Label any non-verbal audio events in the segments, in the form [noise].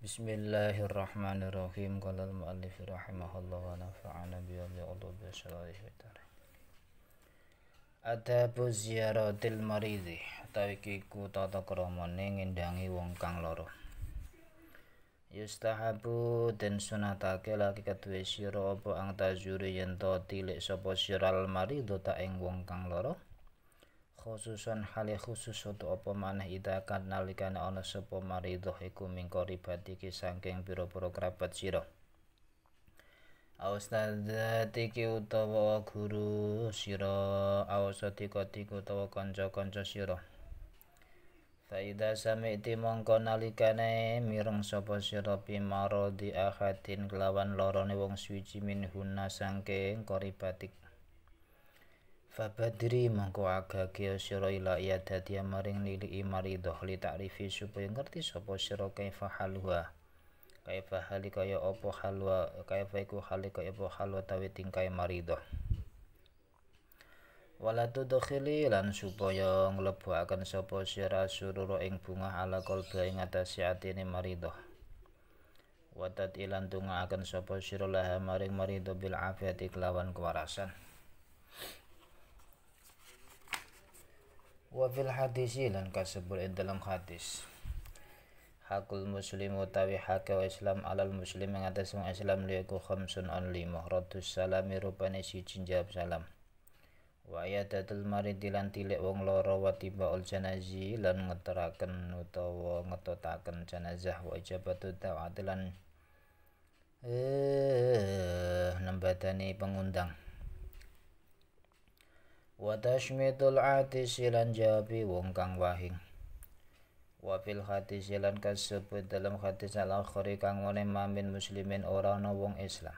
Bismillahirrahmanirrahim. Qala al-muallif rahimahullah wa nafa'ana bi ulumi syaraihi tarikh. Adabu ziyaratil maridi utawi iku tata kramane ngendangi wong kang lara. Yustahabu den sunatake laki kedue sira apa ang tazuri yen to tilik sapa siral marido ta ing wong kang lara. khususan hali khusus untuk apa manah ida kan nalikane ana sapa maridho iku mingko ribatiki saking pira-pira kerabat sira Austadatiki utawa guru siro Austadikotik utawa konco-konco siro Saida samiti mongko nalikane mireng sapa sira pimaro di ahadin kelawan lorone wong suci min hunna sangke koribatik Fabadri mangko agage sira ila ya dadi maring lili imari li ta'rifi supaya ngerti sapa sira kaifa halwa kaifa hali kaya apa halwa kaifa iku hali kaya apa halwa tawe tingkai marido. wala dakhili lan supaya nglebokaken sapa sira sururo ing bunga ala kalba ing atase atine marido. Wadat ilan tungaaken sapa sira laha maring marido bil afiati kelawan kewarasan wa fil hadisi iya, lan kasebut ing dalam hadis hakul muslim utawi hak wa islam alal muslim yang atas wong islam liyaku khamsun an lima ratus salami rupane siji jawab salam wa yadatul marid lan tilik wong loro wa tiba ul janazi lan ngeteraken utawa ngetotaken janazah wa ijabatu eh nembadani pengundang wa tashmitul silan silan jawabi wong kang wahing wa fil silan lan kasebut dalam hati salah akhiri kang wane mamin muslimin orang ana wong islam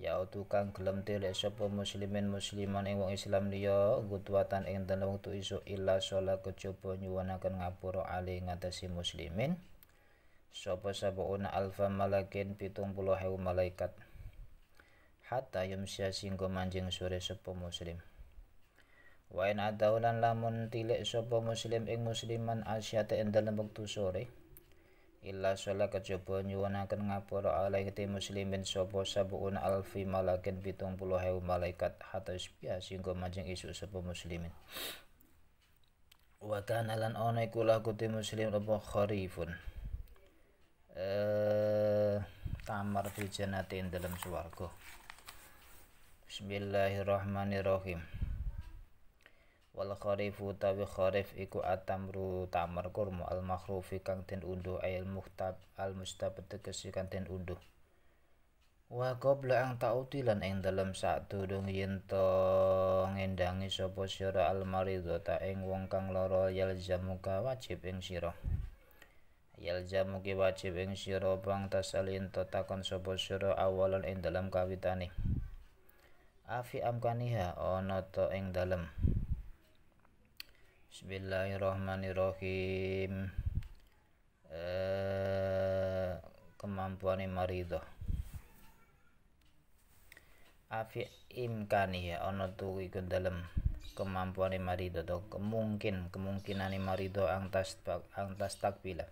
ya tukang gelem tilik sapa muslimin musliman ing wong islam liya gutwatan ing dalem wektu iso illa sholat kejaba nyuwunaken ngapura ali ngatasi muslimin sapa sabuna alfa malakin pitung puluh malaikat hatta yumsya singgo manjing sore sapa muslim Wa in lamun tilik sopo muslim ing musliman asyata in dalam waktu sore. Illa sholat kejaba nyuwunaken ngapura alaihi muslimin sopo sabu'un alfi malakin pitung puluh hewa malaikat hatta ispia singgo manjing isu sopo muslimin. Wa kan alan ana kulah kuti muslim apa kharifun. tamar fi in dalam dalem Bismillahirrahmanirrahim wal kharifu tawi kharif iku atamru tamar kurma al makhrufi kang den unduh ayil muhtab al mustab tegesi kang den unduh wa qabla ang ta'uti lan ing dalem durung yen to ngendangi sapa sira al maridho ta ing wong kang lara yalzamu ka wajib ing sira yal ki wajib ing sira bang tasalin to takon sapa sira awalan ing dalem kawitane afi amkaniha ana to ing dalem Bismillahirrahmanirrahim Eee, eh, kemampuan maridah afi imkani ya ono tuwi ke dalam kemampuan maridah tuh kemungkin kemungkinan maridah angtas angtas takbila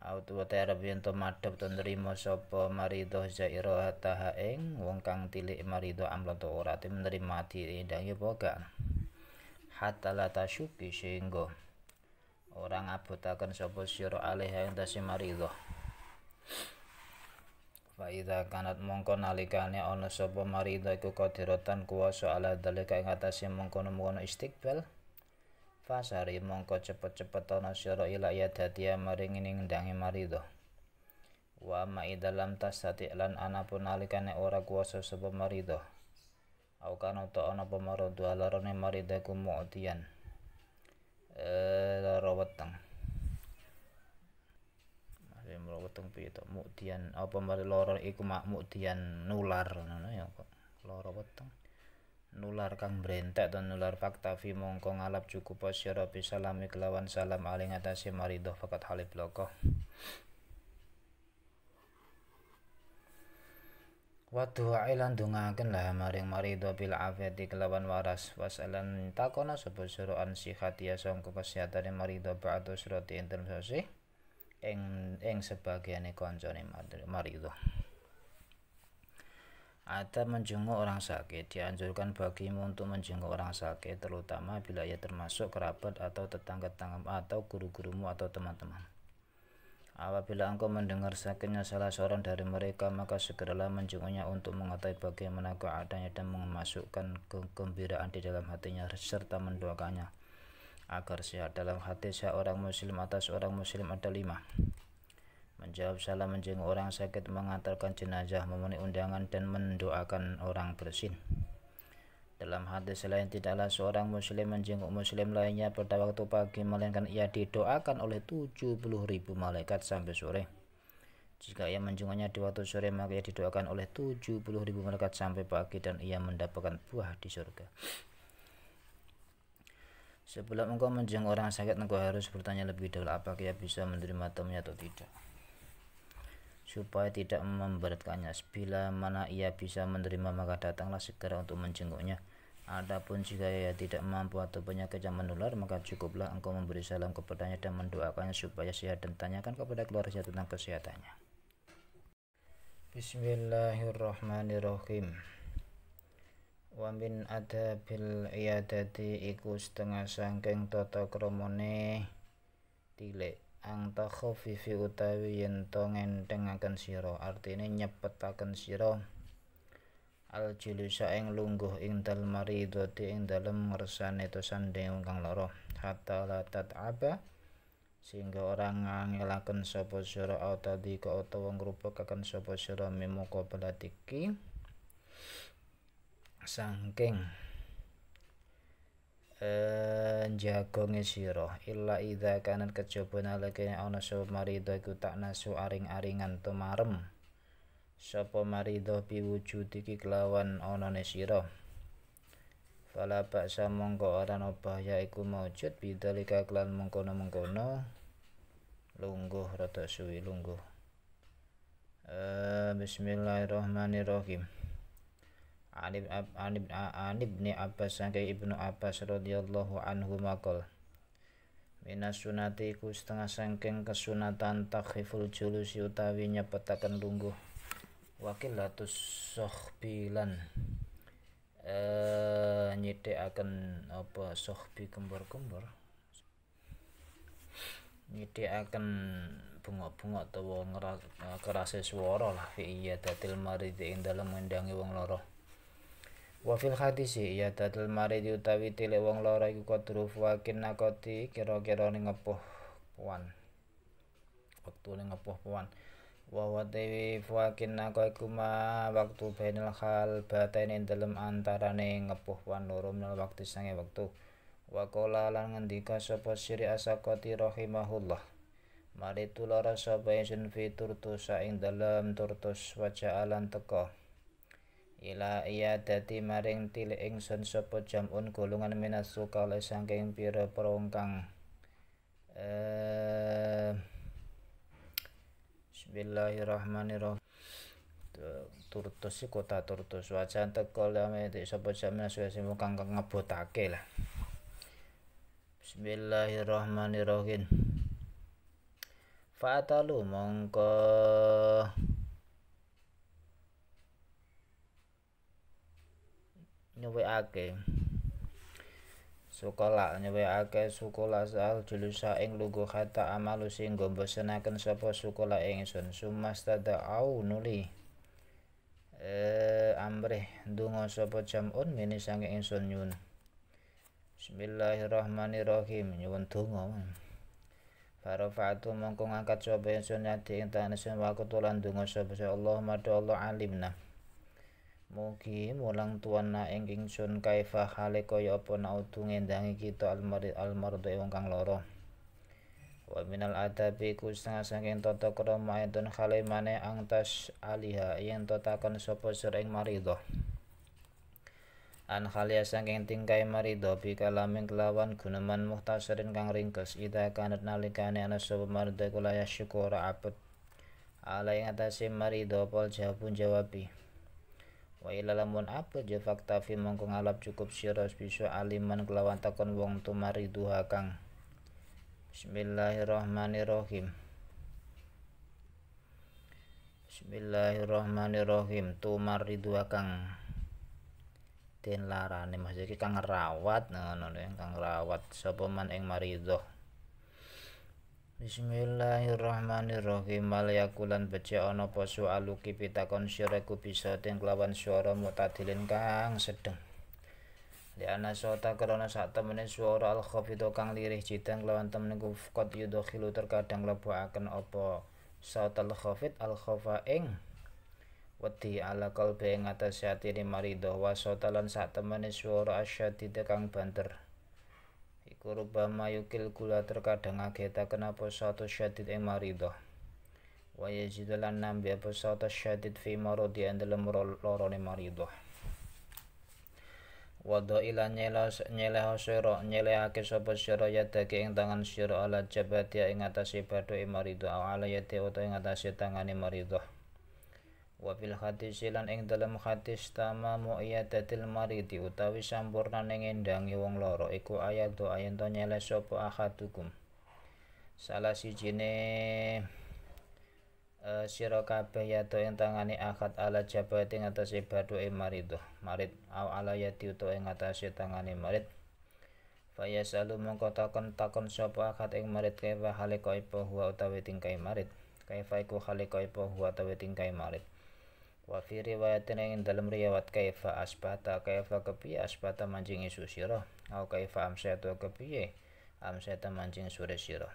autu wa tarab yen to madhep to nrimo sapa marido zaira taha ing wong kang tilik marido amla to ora te menerima diindang ya boga hatta la tasyuki sehingga orang abutakan sapa sira alaiha ing yang maridho fa idza kanat mongko nalikane ana sapa marido iku qadiratan kuwasa ala dalika ing atase mengkono-mengkono istiqbal fasari mongko cepet-cepet ana sira ila ya dadia maring ning ndange wa ma idalam tasati lan anapun nalikane ora kuwasa sapa marido au kana ta ana pamarodu alarone maridaku mu'tiyan eh laro weteng mari laro pi to mu'tiyan apa mari loro iku mak mu'tiyan nular ngono ya kok loro weteng nular kang brentek dan nular fakta fi mongko ngalap cukup asyara bisalami kelawan salam aling atase maridoh fakat halib lokoh Waktu ailan dunga dungaken lah maring marido bil afiati kelawan waras wasalan takona sebab suruh an sihat ya sangka kesehatane marido ba'du surati sosi eng eng sebagian ikon sebagiane kancane marido ada menjenguk orang sakit dianjurkan bagimu untuk menjenguk orang sakit terutama bila ia termasuk kerabat atau tetangga-tetangga atau guru-gurumu atau teman-teman Apabila engkau mendengar sakitnya salah seorang dari mereka, maka segeralah menjenguknya untuk mengetahui bagaimana keadaannya dan memasukkan kegembiraan di dalam hatinya serta mendoakannya agar sehat dalam hati seorang muslim atas orang muslim ada lima menjawab salam menjenguk orang sakit mengantarkan jenazah memenuhi undangan dan mendoakan orang bersin dalam hadis lain tidaklah seorang muslim menjenguk muslim lainnya pada waktu pagi melainkan ia didoakan oleh 70 ribu malaikat sampai sore. Jika ia menjenguknya di waktu sore maka ia didoakan oleh 70 ribu malaikat sampai pagi dan ia mendapatkan buah di surga. Sebelum engkau menjenguk orang sakit engkau harus bertanya lebih dahulu apakah ia bisa menerima tamunya atau tidak supaya tidak memberatkannya. Bila mana ia bisa menerima maka datanglah segera untuk menjenguknya. Adapun jika ia tidak mampu atau penyakit yang menular, maka cukuplah engkau memberi salam kepadanya dan mendoakannya supaya sehat dan tanyakan kepada keluarga tentang kesehatannya. Bismillahirrahmanirrahim. Wa min adabil iadati iku setengah sangking tata kromone tilik ang vivi utawi yentongen dengan siro Artinya nyepetakan siro al julusa ing lungguh ing dal maridati ing dalem ngersane kang lara hatta la tat'aba sehingga orang ngangelaken sapa sira atadi ka utawa ngrupakaken sapa sira memoko belatiki saking eh jagonge sira illa idza kanan kejaba nalika ana sapa marido iku tak nasu aring-aringan tumarem sapa wujud iki kelawan anane sira fala baksa mongko ora ana bahaya iku maujud bidalika kelan mengkono-mengkono lungguh rada suwi lungguh uh, bismillahirrahmanirrahim Anib Anib Anib ni Abbas sangke Ibnu Abbas radhiyallahu anhu maqal Minas sunatiku setengah sangking kesunatan takhiful julusi utawi petakan lungguh wakilatus sohbilan eh akan apa sohbi kembar-kembar akan bunga-bunga utawa kerasa suara lah iya tatal marid ing dalam mendangi wong loro hati fil iya tatal marid utawi tile wong loro iku kadruf wakin nakoti kira-kira ning ngepuh puan waktu ning ngepuh puan wa wa dewi fa kinna ka kuma khal baten ing dalem antarane ngepuh panurum nal waktu sange waktu wa qala lan ngendika sapa siri asaqati rahimahullah mari tulara sapa sin ing dalem turtus waca alan teko ila iya dati maring tilik ingsun sapa jamun golongan minas suka oleh sangking pira perongkang eh Bismillahirrahmanirrahim. Turtus kota Turtus wajan teko lame dik sapa jamin suwese kang ngebotake lah. Bismillahirrahmanirrahim. Fatalu mongko ake sukola nyewekake sukola sal julusa ing lugu kata amalu sing gombosenaken sapa sukola ing sun sumasta au nuli eh amre dungo sopo jamun mini sange ing nyun bismillahirrahmanirrahim nyuwun dungo Para fatu angkat ngangkat sapa nyadi sun ati ing waktu lan dungo sapa Allahumma do alimna Mugi mulang tuan na sun kai kaifa hale kaya apa naudu dangi kita almarid almardu e wong kang loro. Wa minal adabi kusna saking tata krama enten hale maneh angtas aliha yang totakan sapa sering marido. An khalia saking tingkai marido bi kalamin kelawan guneman muhtasirin kang ringkes ida kanat nalikane ana sapa marido kula syukura apet. Ala ing marido pol jawabun jawabi wa ila lamun apa je fakta fi mongko ngalap cukup sira bisa aliman kelawan takon wong tumari duha kang Bismillahirrahmanirrahim Bismillahirrahmanirrahim tumari duha kang den larane maksud iki kang rawat nah, ngono kang rawat sapa man ing maridoh Bismillahirrahmanirrahim Malayakulan becik ana apa sualuki pitakon siraku bisa ting kelawan swara mutadilin kang sedeng Liana sota karena saat temene suara al khafidu kang lirih jidan kelawan temene kufqat yudkhilu terkadang lebuaken apa sautal khafid al khafa ing wedi ala kalbe ing atase atine marido wa sota lan sak temene swara asyadid kang banter kurba mayukil gula terkadang ageta kenapa suatu syadid ing marido Wa yajidalan nambi apa suatu syadid fi marodi ing dalam lorone maridah. Wada ila nyeleh sira nyelehake sapa sira yadake ing tangan sira ala jabati ing atase bathuke marido ala yate utawa ing atase tangane marido wa fil hadis lan ing dalam hadis tamamu iyadatil maridi utawi ning endangi wong loro iku ayat do ayen to nyeles sapa ahadukum salah ne uh, e, sira kabeh yato ing tangane ahad ala jabati ing atase e marido marid au ala yati to ing atase tangane marid Faya salu mongko takon takon sapa akad ing marid kaifa halika ipo huwa utawi tingkai marid kaifa iku halika ipo huwa utawi tingkai marid wa fi riwayatin yang dalam riwayat kaifa asbata kaifa kepiye asbata mancing isu siro, au kaifa amsatu kepiye amsata mancing suresiro. sira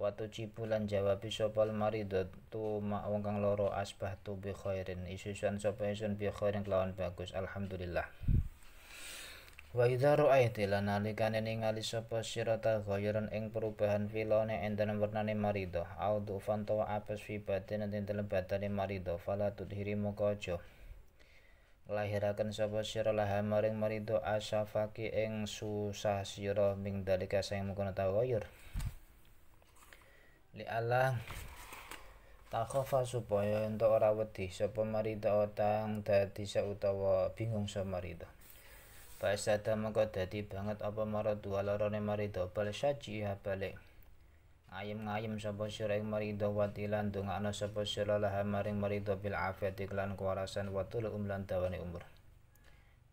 Watu cipulan jawab sopal maridot tu ma wong kang loro asbah tu bi khairin isusan sapa isun bi khairin kelawan bagus alhamdulillah Wa idza ra'aiti lan nalikane ningali sapa sirata ghayran ing perubahan filone enten wernane marido au fanto tawa apes fi nanti enten dalam batane marido fala tudhiri moko aja lahiraken sapa sira laha maring marido asafaki ing susah sira ming dalika sing mengkono taghayur li Allah takhafa supaya untuk ora wedi sapa marido otang dadi utawa bingung sapa marido Fasada mongko dadi banget apa dua larane marido bal sajiha ya balik. ayem ngayem sapa sira ing marido watilan dongakno sapa sira laha maring marido bil afiat iklan kewarasan watul umlan dawane umur.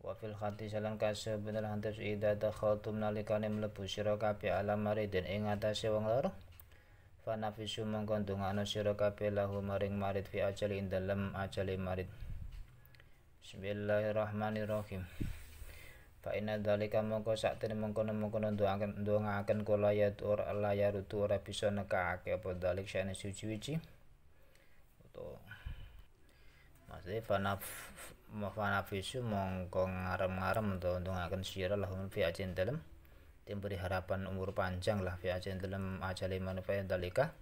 Wa fil khati salan kase bener hantes ida dakhaltum nalikane mlebu sira kabeh alam maridin ing atase wong loro. nafisu mongko dongakno sira kabeh lahu maring marid fi ajali ing dalem ajali marid. Bismillahirrahmanirrahim fa inna dzalika mongko sakten mengkono angkat doaken doangaken kula ya ora layar utu ora bisa ake apa dalik shane suci wici masih maksudnya fana fana fisu mongko ngarem-ngarem utawa doangaken lah lahum fi ajin dalem diberi harapan umur panjang lah fi ajin dalem ajali manfaat dalika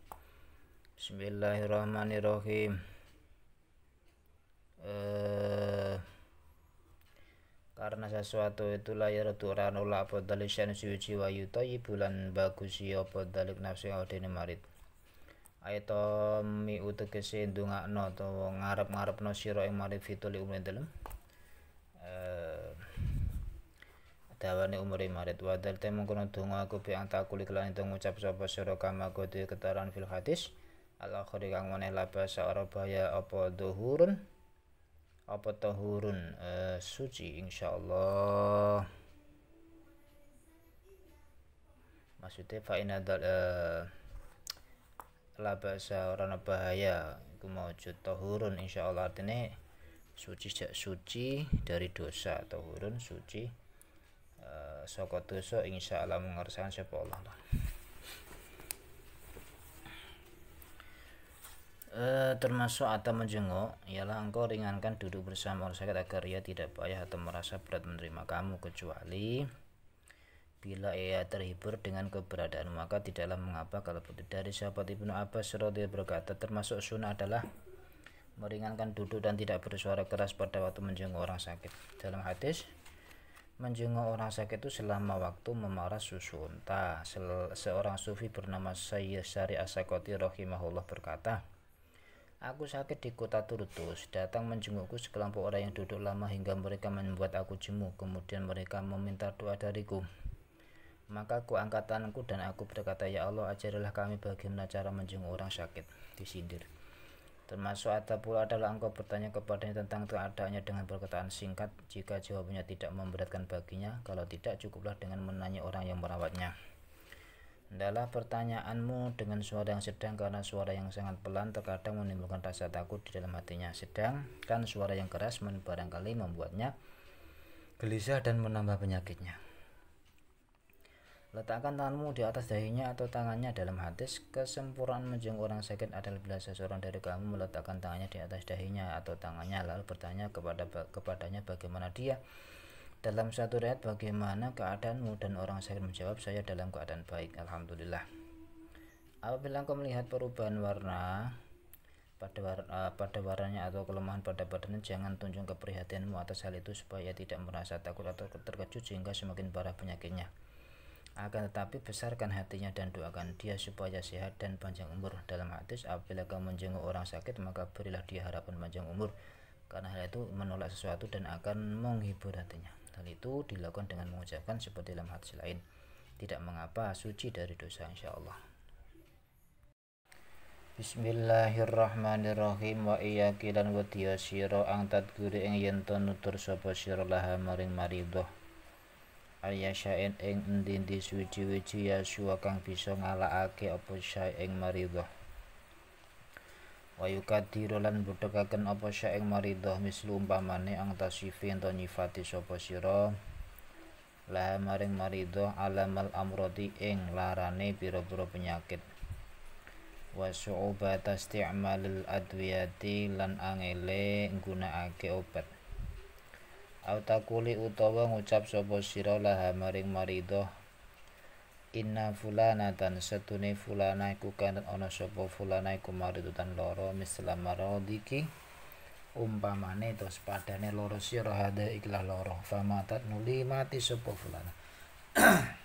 Bismillahirrahmanirrahim. Eh karena sesuatu itulah ya roturan ulah apa dalik sensi jiwa yuta bulan bagus ya apa dalik nafsu odene marit ayata mi utegese no to ngarep-ngarepno sira ing marit fituli umur dalem eh dawane umure marit wa temu kono donga aku bi antakuli kelan ento ngucap sapa sira kama kudu ketaran fil hadis al akhir kang meneh laba saora bahaya apa duhurun apa tahurun uh, suci insyaallah maksudnya fa'ina dal uh, basa orang bahaya iku maujud tahurun insyaallah artinya suci jak suci dari dosa tahurun suci uh, saka dosa insyaallah mengersakan sapa Allah Eh, termasuk atau menjenguk ialah engkau ringankan duduk bersama orang sakit agar ia tidak payah atau merasa berat menerima kamu kecuali bila ia terhibur dengan keberadaan maka tidaklah mengapa kalau betul dari sahabat Ibnu Abbas radhiyallahu berkata termasuk sunnah adalah meringankan duduk dan tidak bersuara keras pada waktu menjenguk orang sakit dalam hadis menjenguk orang sakit itu selama waktu memarah susu unta. Se seorang sufi bernama Sayyid Sari Asakoti rahimahullah berkata, Aku sakit di kota Turutus. Datang menjengukku sekelompok orang yang duduk lama hingga mereka membuat aku jemu. Kemudian mereka meminta doa dariku. Maka ku angkat tanganku dan aku berkata, Ya Allah, ajarilah kami bagaimana cara menjenguk orang sakit. Disindir. Termasuk ada pula adalah engkau bertanya kepadanya tentang keadaannya dengan perkataan singkat. Jika jawabnya tidak memberatkan baginya, kalau tidak cukuplah dengan menanya orang yang merawatnya adalah pertanyaanmu dengan suara yang sedang karena suara yang sangat pelan terkadang menimbulkan rasa takut di dalam hatinya. Sedangkan suara yang keras barangkali membuatnya gelisah dan menambah penyakitnya. Letakkan tanganmu di atas dahinya atau tangannya dalam hadis Kesempurnaan menjenguk orang sakit adalah bila seseorang dari kamu meletakkan tangannya di atas dahinya atau tangannya lalu bertanya kepada kepadanya bagaimana dia dalam satu riwayat bagaimana keadaanmu dan orang sakit menjawab saya dalam keadaan baik alhamdulillah. Apabila engkau melihat perubahan warna pada war, eh, pada warnanya atau kelemahan pada badannya jangan tunjuk keprihatinanmu atas hal itu supaya tidak merasa takut atau terkejut sehingga semakin parah penyakitnya akan tetapi besarkan hatinya dan doakan dia supaya sehat dan panjang umur dalam hadis apabila kamu menjenguk orang sakit maka berilah dia harapan panjang umur karena hal itu menolak sesuatu dan akan menghibur hatinya dan itu dilakukan dengan mengucapkan seperti dalam hadis lain. Tidak mengapa suci dari dosa insya Allah. Bismillahirrahmanirrahim wa iyyaki lan wa tiyasira ang tadguri ing yen nutur sapa sira laha maring maridah ayasya'in ing endi-endi suci suci ya kang bisa ngalakake apa syai ing maridah wa wayuka lan budhekaken apa sya ing maridah mislu ang tasyifi ento nyifati sapa sira lah maring maridah alamal amrodi ing larane pira-pira penyakit wa su'ubata isti'malil adwiyati lan angele nggunakake obat Auta kuli utawa ngucap sapa sira lah maring maridah inna fulana dan setune fulana iku kan ono sapa fulana iku maridu dan loro misla ki umpamane terus padane loro sira hada ikilah loro famatat nuli mati sapa fulana [clears throat]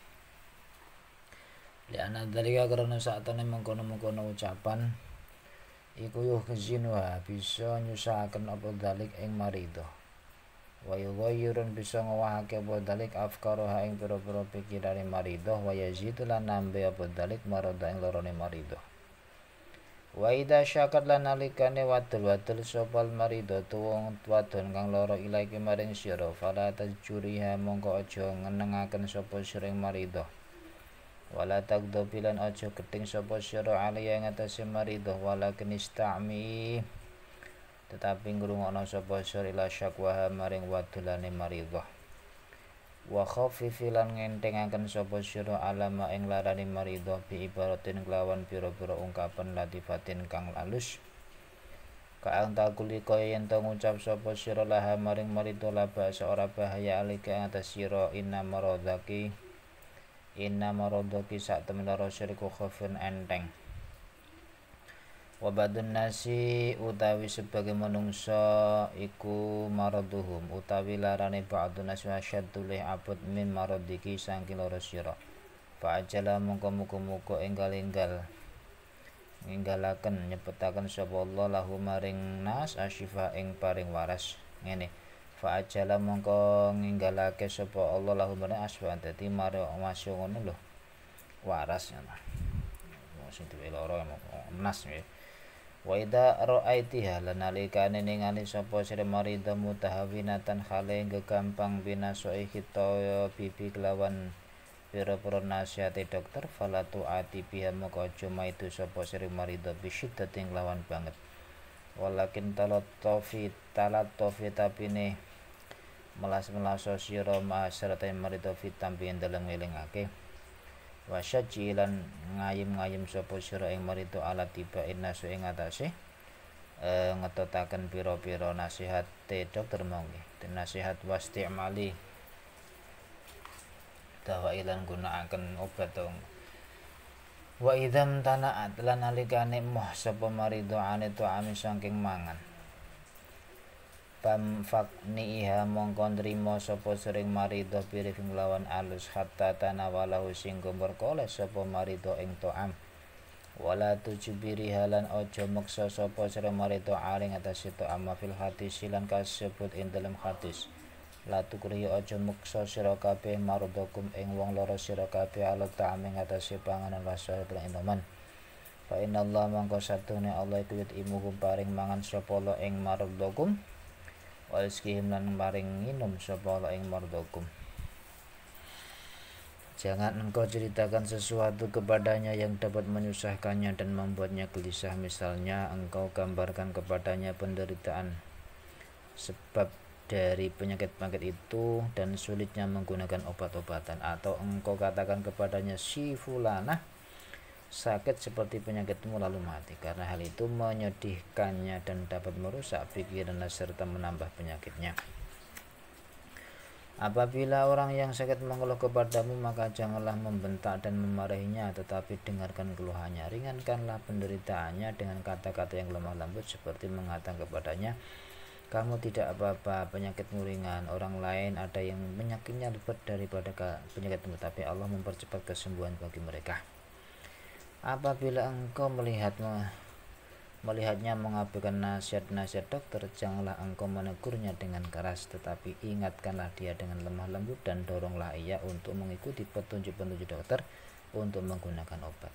Liana dari karena saat ini mengkono-mengkono ucapan Iku yuh kezinuha bisa nyusahaken apa dalik ing marido wa yughayyirun bisa ngowahake apa dalik afkaruha ing pira-pira pikirane marido. wa yazidu lan nambe apa dalik marada ing lorone maridoh wa idza syakat lan nalikane wadul-wadul sopal marido tuwung wadon kang loro ilaiki maring sira fala tajuriha mongko aja ngenengaken sapa sering maridoh wala tagdobilan aja keting sapa sira aliyah ing atase maridoh walakin istami tetapi ngrungokno sapa syur ila syakwaha maring wadulane maridhah wa khafif lan ngentengaken sapa syura alama ing larane maridha bi ibaratin kelawan pira-pira ungkapan latifatin kang alus Kaang takuli kaya yen to ngucap sapa sira laha maring marito laba ora bahaya alika ing atas sira inna marodaki inna marodaki saat temen loro sirku khafun enteng wabadun nasi utawi sebagai menungso iku maraduhum utawi larane ba'dun nasi asyaddu lih abud min maradiki sangki loro siro. fa'ajala mungko muku enggal-enggal ninggalaken nyebetaken sapa Allah lahu maring nas asyifa ing paring waras ngene fa'ajala mongko ninggalake sapa Allah lahu maring aswa dadi mari masuk ngono lho waras ngono sing duwe loro nas ya wa idza ra'aitiha lan nalikane ningali sapa sira marida mutahawinatan khale gampang binaso hitoyo bibi kelawan pira-pira nasihati dokter falatu ati biha moko cuma itu sapa sira marida bisyiddatin lawan banget walakin talat talat tofi, tofi tapi tapine melas-melaso sira ma'asyrata marida fitam bi dalam ngelingake wasyajilan ngayem-ngayem sapa sira ing maritu ala tiba inasu ing atase e, eh, ngetotaken pira-pira nasihat te dokter mongke nasihat wastimali dawa ilan gunaaken obat dong wa idham tanaat lan alikane moh sapa maridu ane to amin saking mangan pam fakni iha mongko nrimo sapa sering marido pirif lawan alus hatta tanawala sing gumber berkoleh sapa marido ing toam wala tujibiri halan ojo meksa sapa sering marido aling atas itu amma fil hadis lan kasebut ing dalam hadis la tukri ojo meksa sira kabeh marudakum ing wong loro sira kabeh ala taam ing atas panganan wasa ing teman Fa inna Allah mangko satune Allah itu imu paring mangan sapa ing marudakum waliskihim lan maring minum sapa ing mardukum Jangan engkau ceritakan sesuatu kepadanya yang dapat menyusahkannya dan membuatnya gelisah misalnya engkau gambarkan kepadanya penderitaan sebab dari penyakit-penyakit itu dan sulitnya menggunakan obat-obatan atau engkau katakan kepadanya si fulanah sakit seperti penyakitmu lalu mati karena hal itu menyedihkannya dan dapat merusak pikirannya serta menambah penyakitnya apabila orang yang sakit mengeluh kepadamu maka janganlah membentak dan memarahinya tetapi dengarkan keluhannya ringankanlah penderitaannya dengan kata-kata yang lemah lembut seperti mengatakan kepadanya kamu tidak apa-apa penyakitmu ringan orang lain ada yang penyakitnya lebih daripada penyakitmu tapi Allah mempercepat kesembuhan bagi mereka apabila engkau melihatnya melihatnya mengabaikan nasihat-nasihat dokter janganlah engkau menegurnya dengan keras tetapi ingatkanlah dia dengan lemah lembut dan doronglah ia untuk mengikuti petunjuk-petunjuk dokter untuk menggunakan obat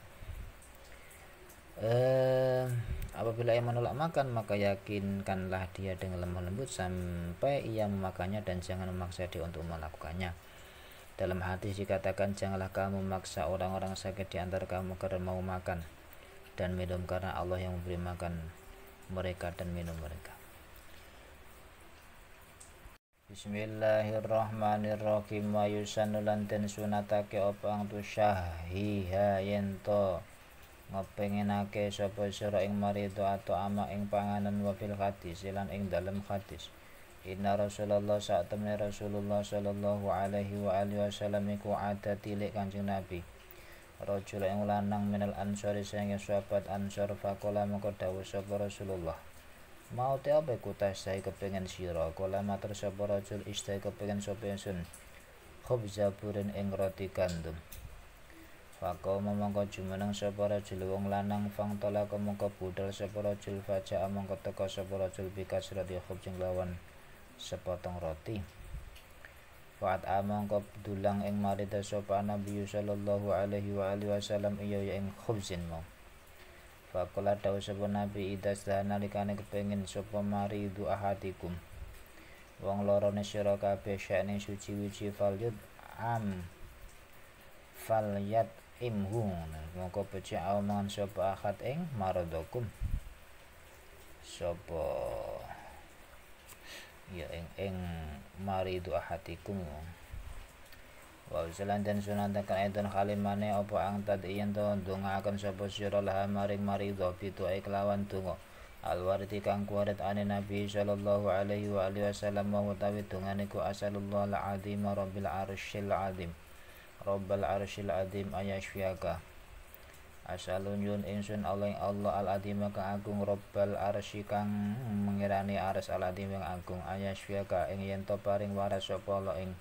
eh, apabila ia menolak makan maka yakinkanlah dia dengan lemah lembut sampai ia memakannya dan jangan memaksa dia untuk melakukannya dalam hadis dikatakan janganlah kamu memaksa orang-orang sakit di antara kamu karena mau makan dan minum karena Allah yang memberi makan mereka dan minum mereka. Bismillahirrahmanirrahim wa yusanu lan den sunatake apa tu syahiha yen ngepengenake sapa sira ing marido atau ama ing panganan wa bil hadis lan ing dalem hadis Inna Rasulullah saat temen Rasulullah Shallallahu Alaihi wa alihi Wasallam iku ada tilik kanjeng Nabi. Rajul yang lanang minal ansori sehingga sahabat ansor fakola mengko dawuh Rasulullah. Mau teh apa iku tasai kepengin sira kala matur istai kepengen sapa ingsun. Khobza burin ing roti gandum. Fako memangko jumeneng sapa rajul wong lanang fang tolak mengko budal sapa rajul faja mengko kau sapa rajul bikas roti khobjing lawan sepotong roti Fa'at amang kabdulang ing marita sapa Nabi sallallahu alaihi wa alihi wasallam iya ya ing khubzin mau. Faqala dawu sapa Nabi idas nalikane kepengin sapa maridu ahadikum. Wong lorone sira kabeh syane suci wiji falyud am falyat imhu. Moko becik omongan sapa ahad ing maradokum. Sapa ya eng ing maridu ahatikum wa usalan dan kan ayatan kalimane apa ang iyan to akan sapa sira laha maring maridu pitu ay kelawan donga alwarti kang kuarat ane nabi sallallahu alaihi wa alihi wasallam wa tawi dongane ku asallallahu al azim rabbil arsyil azim rabbal arsyil azim ayashfiaka Asalun yun insun Allah Allah al adim agung Robbal arsy kang mengirani aras al yang agung ayasya ka to paring waras sapa Allah ing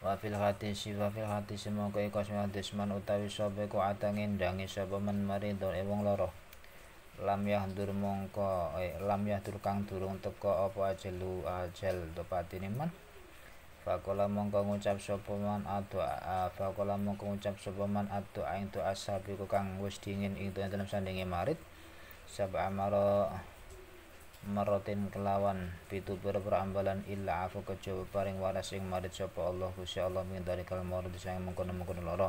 Wa fil hadis wa fil hadis moko iku sing hadis utawi sapa ku atange ndange sapa men marido e eh, wong loro lam yahdur mongko eh, lam yahdur kang durung teko apa ajelu ajel to patine Fakola mongko ngucap sapa man fakola ah, mongko ngucap sapa man addu'a ing kukang sabiku kang wis dingin ing dalam sandingi marit sabah maro marotin kelawan pitu pira-pira ambalan illa afu kejaba paring waras yang marit sapa Allah Gusti Allah min dari kalmar disayang mengkono-mengkono lara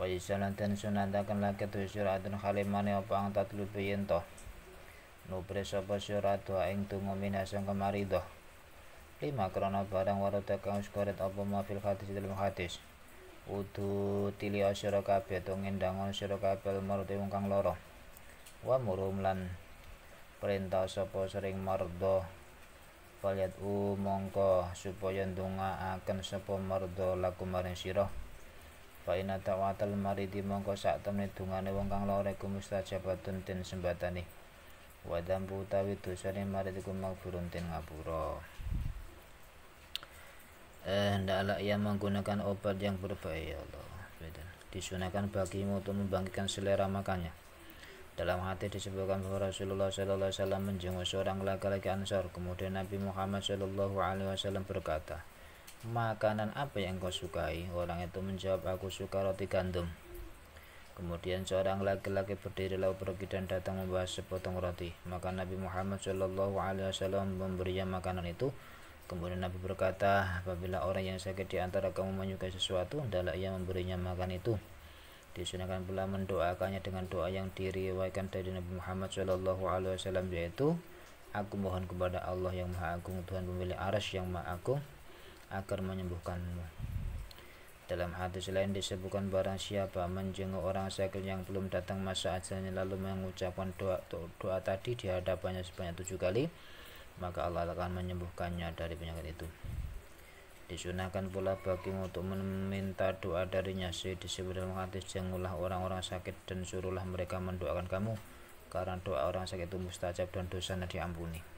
wa yisalan ten sunantakan laki tu suratun khalimane apa ang tatlubi yento nubri sapa suratu ing tungu minasang kemaridoh lima Karena barang waroda kang skoret apa ma fil hadis dalam hadis utu tili asyara kabeh to ngendangon sira kabeh marute wong kang loro Wa murum lan perintah sapa sering mardo Falyat u mongko supaya ndonga akan sapa mardo laku maring sira. Fa inna tawatal maridi mongko sak temne dungane wong kang lara iku mustajabatun den sembatani. Wa dambu utawi dosane maridi ku magfurun den ngapura eh, hendaklah ia menggunakan obat yang berbahaya ya Allah disunahkan bagimu untuk membangkitkan selera makannya dalam hati disebutkan bahwa Rasulullah Shallallahu Alaihi Wasallam menjenguk seorang laki-laki Ansor. Kemudian Nabi Muhammad Shallallahu Alaihi Wasallam berkata, makanan apa yang kau sukai? Orang itu menjawab, aku suka roti gandum. Kemudian seorang laki-laki berdiri lalu pergi dan datang membahas sepotong roti. Maka Nabi Muhammad Shallallahu Alaihi Wasallam memberinya makanan itu. Kemudian Nabi berkata, apabila orang yang sakit di antara kamu menyukai sesuatu, hendaklah ia memberinya makan itu. Disunahkan pula mendoakannya dengan doa yang diriwayatkan dari Nabi Muhammad Shallallahu Alaihi Wasallam yaitu, Aku mohon kepada Allah yang Maha Agung, Tuhan pemilik arsy yang Maha Agung, agar menyembuhkanmu. Dalam hadis lain disebutkan barang siapa menjenguk orang sakit yang belum datang masa ajalnya lalu mengucapkan doa, doa, doa tadi di hadapannya sebanyak tujuh kali, maka Allah akan menyembuhkannya dari penyakit itu disunahkan pula bagimu untuk meminta doa darinya si disebut dalam hadis orang-orang sakit dan suruhlah mereka mendoakan kamu karena doa orang sakit itu mustajab dan dosanya diampuni